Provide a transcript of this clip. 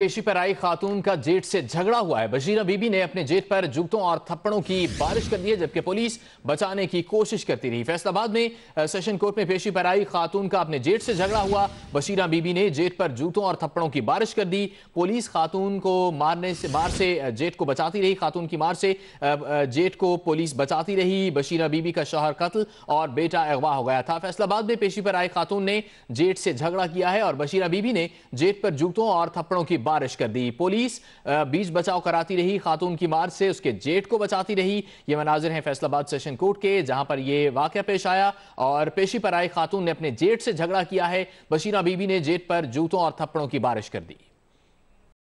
पेशी पर आई खातून का जेठ से झगड़ा हुआ है बशीरा बीबी ने अपने जेठ पर जुगतों और थप्पड़ों की बारिश कर दी है जबकि पुलिस बचाने की कोशिश करती रही फैसलाबाद में सेशन कोर्ट में पेशी पर आई खातून का अपने जेठ से झगड़ा हुआ बशीरा बीबी ने जेठ पर जूतों और थप्पड़ों की बारिश कर दी पुलिस खातून को मारने से मार से जेठ को बचाती रही खातून की मार से जेठ को पुलिस बचाती रही बशीरा बीबी का शोहर कत्ल और बेटा अगवा हो गया था फैसलाबाद में पेशी पर आई खातून ने जेठ से झगड़ा किया है और बशीरा बीबी ने जेठ पर जूतों और थप्पड़ों की बारिश कर दी पुलिस बीच बचाव कराती रही खातून की मार से उसके जेट को बचाती रही ये मनाजिर हैं फैसलाबाद सेशन कोर्ट के जहां पर यह वाक़ पेश आया और पेशी पर आई खातून ने अपने जेट से झगड़ा किया है बशीरा बीबी ने जेट पर जूतों और थप्पड़ों की बारिश कर दी